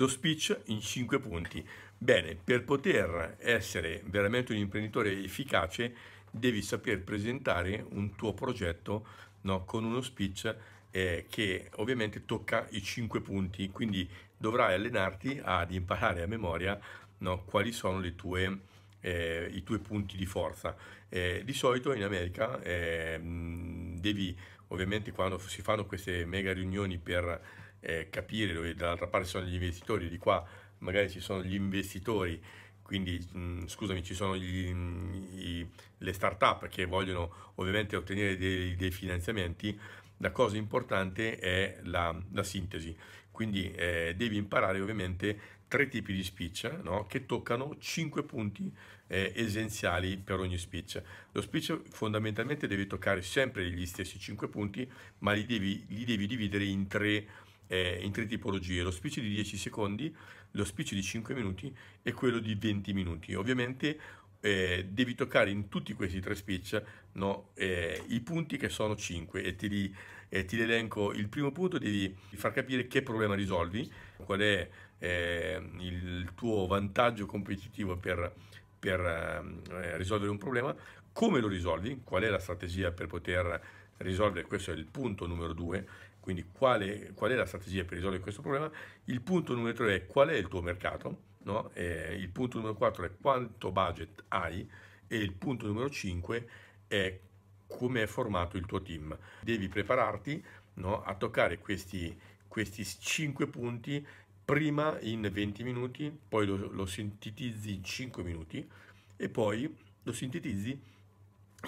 Lo speech in cinque punti. Bene, per poter essere veramente un imprenditore efficace devi saper presentare un tuo progetto no, con uno speech eh, che ovviamente tocca i cinque punti, quindi dovrai allenarti ad imparare a memoria no, quali sono tue, eh, i tuoi punti di forza. Eh, di solito in America eh, devi, ovviamente quando si fanno queste mega riunioni per eh, capire dove dall'altra parte sono gli investitori, di qua magari ci sono gli investitori, quindi mh, scusami, ci sono gli, i, le start-up che vogliono ovviamente ottenere dei, dei finanziamenti, la cosa importante è la, la sintesi. Quindi eh, devi imparare ovviamente tre tipi di speech no? che toccano cinque punti eh, essenziali per ogni speech. Lo speech fondamentalmente deve toccare sempre gli stessi cinque punti, ma li devi, li devi dividere in tre punti eh, in tre tipologie, lo speech di 10 secondi, lo speech di 5 minuti e quello di 20 minuti. Ovviamente eh, devi toccare in tutti questi tre speech no, eh, i punti che sono 5 e ti, li, eh, ti elenco. Il primo punto devi far capire che problema risolvi, qual è eh, il tuo vantaggio competitivo per, per ehm, eh, risolvere un problema, come lo risolvi, qual è la strategia per poter risolvere, questo è il punto numero due, quindi qual è, qual è la strategia per risolvere questo problema, il punto numero tre è qual è il tuo mercato, no? eh, il punto numero quattro è quanto budget hai e il punto numero cinque è come è formato il tuo team. Devi prepararti no? a toccare questi, questi cinque punti prima in 20 minuti, poi lo, lo sintetizzi in 5 minuti e poi lo sintetizzi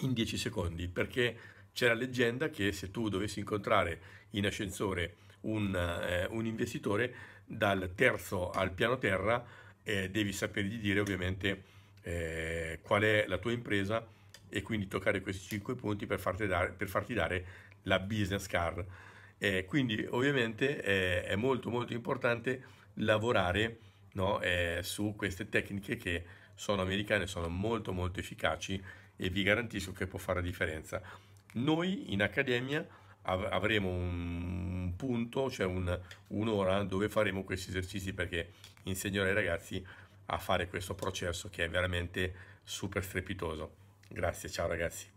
in 10 secondi perché c'è la leggenda che se tu dovessi incontrare in ascensore un, eh, un investitore, dal terzo al piano terra eh, devi di dire ovviamente eh, qual è la tua impresa e quindi toccare questi 5 punti per farti dare, per farti dare la business card. Eh, quindi ovviamente è molto molto importante lavorare no, eh, su queste tecniche che sono americane, sono molto molto efficaci e vi garantisco che può fare la differenza. Noi in accademia avremo un punto, cioè un, un'ora dove faremo questi esercizi perché insegnerò ai ragazzi a fare questo processo che è veramente super strepitoso. Grazie, ciao ragazzi.